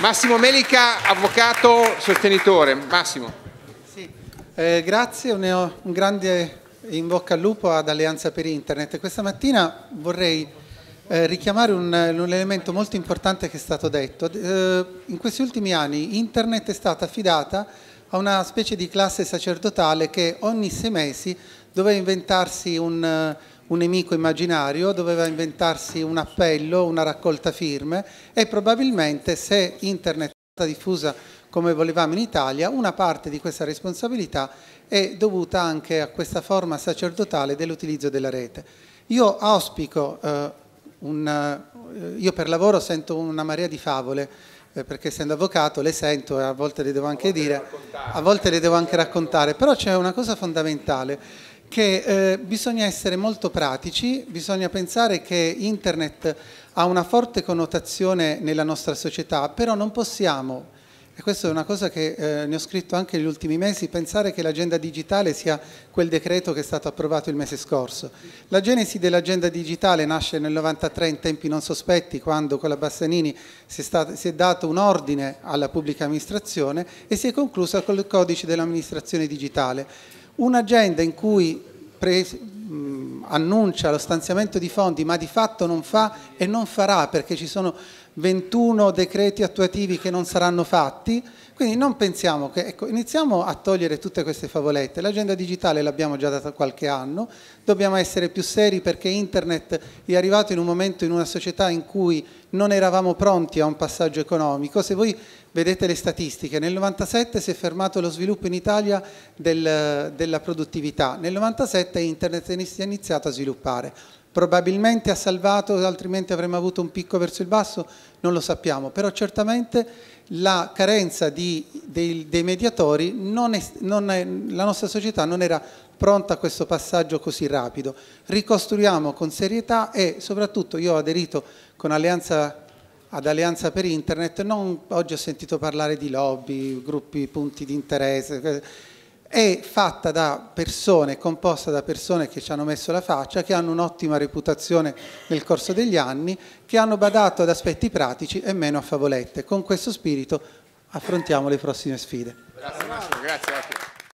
Massimo Melica, avvocato sostenitore. Massimo. Sì. Eh, grazie, un, un grande in bocca al lupo ad Alleanza per Internet. Questa mattina vorrei eh, richiamare un, un, elemento molto importante che è stato detto. Eh, in questi ultimi anni Internet è stata affidata a una specie di classe sacerdotale che ogni sei mesi doveva inventarsi un un nemico immaginario, doveva inventarsi un appello, una raccolta firme e probabilmente se internet è stata diffusa come volevamo in Italia, una parte di questa responsabilità è dovuta anche a questa forma sacerdotale dell'utilizzo della rete. Io auspico, eh, un, eh, io per lavoro sento una marea di favole, eh, perché essendo avvocato le sento e a volte le devo anche dire, a volte le devo anche raccontare, però c'è una cosa fondamentale che eh, bisogna essere molto pratici, bisogna pensare che internet ha una forte connotazione nella nostra società, però non possiamo, e questa è una cosa che eh, ne ho scritto anche negli ultimi mesi, pensare che l'agenda digitale sia quel decreto che è stato approvato il mese scorso. La genesi dell'agenda digitale nasce nel 1993 in tempi non sospetti, quando con la Bassanini si è, stato, si è dato un ordine alla pubblica amministrazione e si è conclusa col codice dell'amministrazione digitale. Un'agenda in cui mh, annuncia lo stanziamento di fondi ma di fatto non fa e non farà perché ci sono 21 decreti attuativi che non saranno fatti quindi non pensiamo che, ecco, iniziamo a togliere tutte queste favolette, l'agenda digitale l'abbiamo già data qualche anno, dobbiamo essere più seri perché internet è arrivato in un momento in una società in cui non eravamo pronti a un passaggio economico, se voi vedete le statistiche, nel 97 si è fermato lo sviluppo in Italia del, della produttività, nel 97 internet si è iniziato a sviluppare, probabilmente ha salvato, altrimenti avremmo avuto un picco verso il basso, non lo sappiamo, però certamente la carenza di, dei, dei, mediatori, non è, non è, la nostra società non era pronta a questo passaggio così rapido. Ricostruiamo con serietà e soprattutto io ho aderito Alleanza, ad Alleanza per Internet, non, oggi ho sentito parlare di lobby, gruppi, punti di interesse è fatta da persone, composta da persone che ci hanno messo la faccia, che hanno un'ottima reputazione nel corso degli anni, che hanno badato ad aspetti pratici e meno a favolette. Con questo spirito affrontiamo le prossime sfide. Grazie, Massimo, grazie.